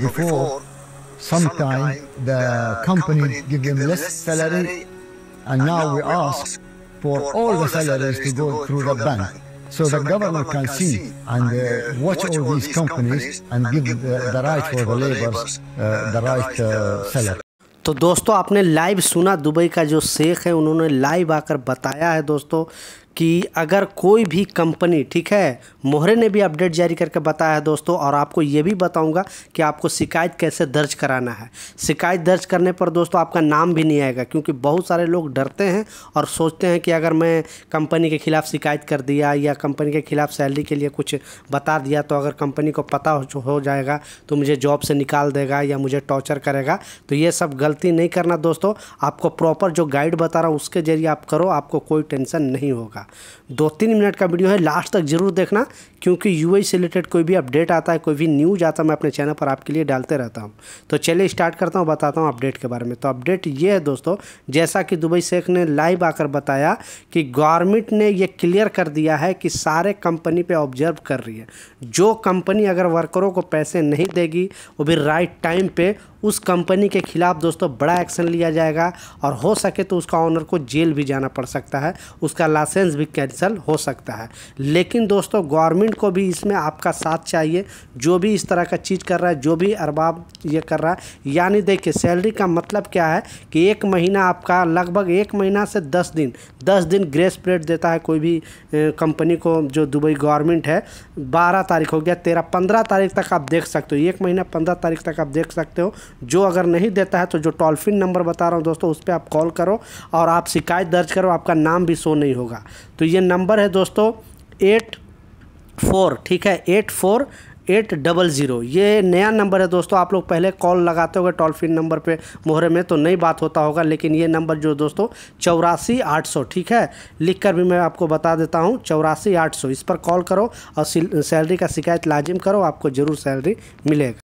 before, sometimes the company give them less salary, and now we ask for all the salaries to go through the bank. So so the the government government can see and uh, watch watch all all these these companies and give the, the right for the laborers uh, the right uh, salary. तो दोस्तों आपने live सुना Dubai का जो शेख है उन्होंने live आकर बताया है दोस्तों कि अगर कोई भी कंपनी ठीक है मोहरे ने भी अपडेट जारी करके बताया है दोस्तों और आपको ये भी बताऊंगा कि आपको शिकायत कैसे दर्ज कराना है शिकायत दर्ज करने पर दोस्तों आपका नाम भी नहीं आएगा क्योंकि बहुत सारे लोग डरते हैं और सोचते हैं कि अगर मैं कंपनी के ख़िलाफ़ शिकायत कर दिया या कंपनी के ख़िलाफ़ सैलरी के लिए कुछ बता दिया तो अगर कंपनी को पता हो जाएगा तो मुझे जॉब से निकाल देगा या मुझे टॉर्चर करेगा तो ये सब गलती नहीं करना दोस्तों आपको प्रॉपर जो गाइड बता रहा हूँ उसके ज़रिए आप करो आपको कोई टेंशन नहीं होगा दो तीन मिनट का वीडियो है लास्ट तक ज़रूर देखना क्योंकि यूआई से रिलेटेड कोई भी अपडेट आता है कोई भी न्यूज आता है मैं अपने चैनल पर आपके लिए डालते रहता हूँ तो चलिए स्टार्ट करता हूँ बताता हूँ अपडेट के बारे में तो अपडेट ये है दोस्तों जैसा कि दुबई शेख ने लाइव आकर बताया कि गवर्नमेंट ने यह क्लियर कर दिया है कि सारे कंपनी पर ऑब्जर्व कर रही है जो कंपनी अगर वर्करों को पैसे नहीं देगी वो भी राइट टाइम पे उस कंपनी के खिलाफ दोस्तों बड़ा एक्शन लिया जाएगा और हो सके तो उसका ऑनर को जेल भी जाना पड़ सकता है उसका लाइसेंस भी कैंसिल हो सकता है लेकिन दोस्तों गवर्नमेंट को भी इसमें आपका साथ चाहिए जो भी इस तरह का चीज़ कर रहा है जो भी अरबाब ये कर रहा है यानी देखिए सैलरी का मतलब क्या है कि एक महीना आपका लगभग एक महीना से दस दिन दस दिन ग्रेस पीरियड देता है कोई भी कंपनी को जो दुबई गवर्नमेंट है बारह तारीख हो गया तेरह पंद्रह तारीख तक आप देख सकते हो एक महीना पंद्रह तारीख तक आप देख सकते हो जो अगर नहीं देता है तो जो टोल फ्री नंबर बता रहा हूँ दोस्तों उस पर आप कॉल करो और आप शिकायत दर्ज करो आपका नाम भी शो नहीं होगा तो ये नंबर है दोस्तों एट फोर ठीक है eight four eight double zero ये नया नंबर है दोस्तों आप लोग पहले कॉल लगाते होगे टोल फ्री नंबर पे मोहरे में तो नहीं बात होता होगा लेकिन ये नंबर जो दोस्तों चौरासी आठ सौ ठीक है लिख कर भी मैं आपको बता देता हूँ चौरासी आठ सौ इस पर कॉल करो और सैलरी का शिकायत लाजिम करो आपको ज़रूर सैलरी मिलेगा